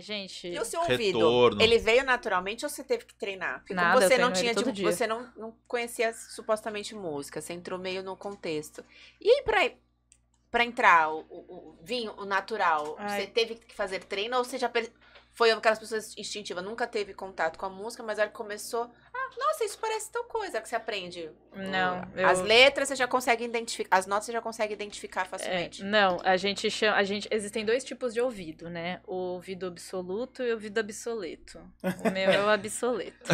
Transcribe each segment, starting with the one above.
gente? E o seu ouvido? Retorno. Ele veio naturalmente ou você teve que treinar? Porque Nada, você não tinha você não, não conhecia supostamente música, você entrou meio no contexto. E aí, pra, pra entrar o, o, o vinho, o natural, Ai. você teve que fazer treino ou você já foi aquelas pessoas instintivas, nunca teve contato com a música, mas a hora que começou nossa, isso parece tal coisa que você aprende. Não. É, eu... As letras você já consegue identificar, as notas você já consegue identificar é, facilmente. É, não, a gente chama, a gente, existem dois tipos de ouvido, né? O ouvido absoluto e o ouvido obsoleto. O meu é o obsoleto.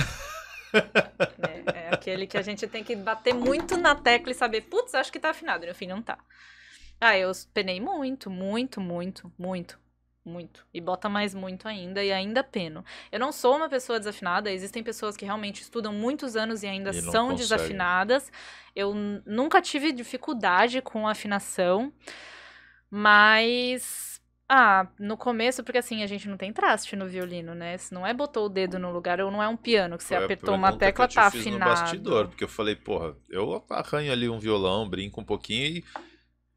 é, é aquele que a gente tem que bater muito na tecla e saber, putz, acho que tá afinado, no fim não tá. Ah, eu penei muito, muito, muito, muito muito. E bota mais muito ainda e ainda peno. Eu não sou uma pessoa desafinada, existem pessoas que realmente estudam muitos anos e ainda e são consegue. desafinadas. Eu nunca tive dificuldade com afinação, mas ah, no começo, porque assim, a gente não tem traste no violino, né? Se não é botou o dedo no lugar ou não é um piano que você Foi apertou uma tecla, que eu te tá afinado. Eu no bastidor, porque eu falei, porra, eu arranho ali um violão, brinco um pouquinho e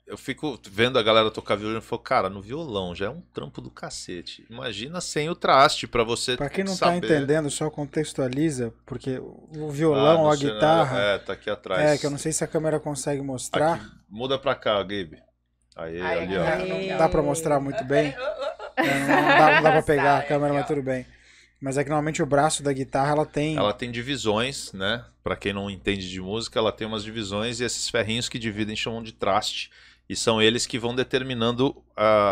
eu fico vendo a galera tocar violão e falo, cara, no violão já é um trampo do cacete. Imagina sem o traste para você. Para quem não tá saber... tá entendendo, só contextualiza, porque o violão, ah, a guitarra. é, tá aqui atrás. É, que eu não sei se a câmera consegue mostrar. Aqui, muda para cá, Gabe. Aí, aí ali, ó. Aí. Não dá para mostrar muito bem. É, não, dá, não dá pra pegar a câmera, mas tudo bem. Mas é que normalmente o braço da guitarra ela tem. Ela tem divisões, né? Para quem não entende de música, ela tem umas divisões e esses ferrinhos que dividem chamam de traste e são eles que vão determinando a,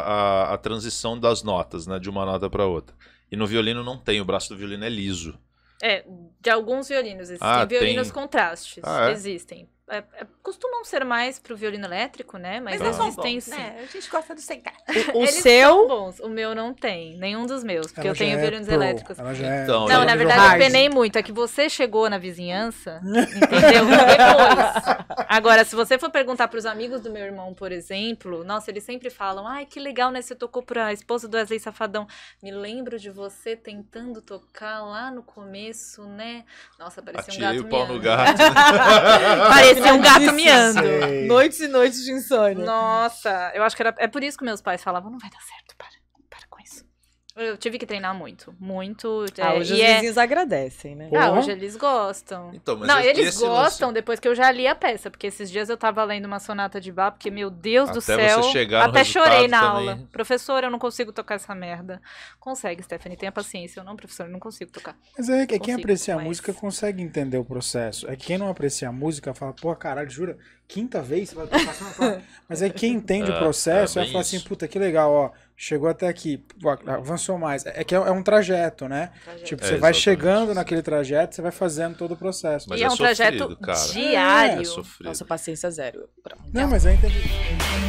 a, a transição das notas, né, de uma nota para outra. E no violino não tem, o braço do violino é liso. É, de alguns violinos. Existem ah, violinos tem... contrastes. Ah, é? Existem. É, é, costumam ser mais pro violino elétrico, né? Mas, Mas eles têm sim. É, a gente gosta do sentar. O, o seu? bons. O meu não tem, nenhum dos meus, porque Ela eu tenho é violinos pro. elétricos. É então, não, na verdade hard. eu penei muito. É que você chegou na vizinhança, entendeu? Depois. Agora, se você for perguntar pros amigos do meu irmão, por exemplo, nossa, eles sempre falam: ai, que legal, né? Você tocou pra esposa do Wesley Safadão. Me lembro de você tentando tocar lá no começo, né? Nossa, parecia Atirei um gato. O pau no gato. Parecia parecia é um gato miando. Noites e noites de insônia. Nossa, eu acho que era. É por isso que meus pais falavam, não vai dar certo eu tive que treinar muito. Muito. Ah, é, hoje os é... agradecem, né? Ah, hoje eles gostam. Então, mas não, eles gostam lance... depois que eu já li a peça, porque esses dias eu tava lendo uma sonata de Bach, porque, meu Deus até do céu. Você chegar até chorei na também. aula. Professor, eu não consigo tocar essa merda. Consegue, Stephanie, tenha paciência. Eu não, professor, eu não consigo tocar. Mas é, é quem aprecia mas... a música consegue entender o processo. É quem não aprecia a música fala, pô, caralho, jura? quinta vez, vai... mas aí quem entende o ah, processo é, vai falar assim, puta, que legal, ó, chegou até aqui, avançou mais. É, é que é, é, um trajeto, né? trajeto. Tipo, é, você vai chegando isso. naquele trajeto, você vai fazendo todo o processo. Mas e é, é um sofrido, trajeto cara. diário. É, é Nossa, paciência zero. Pronto. Não, mas aí entendi.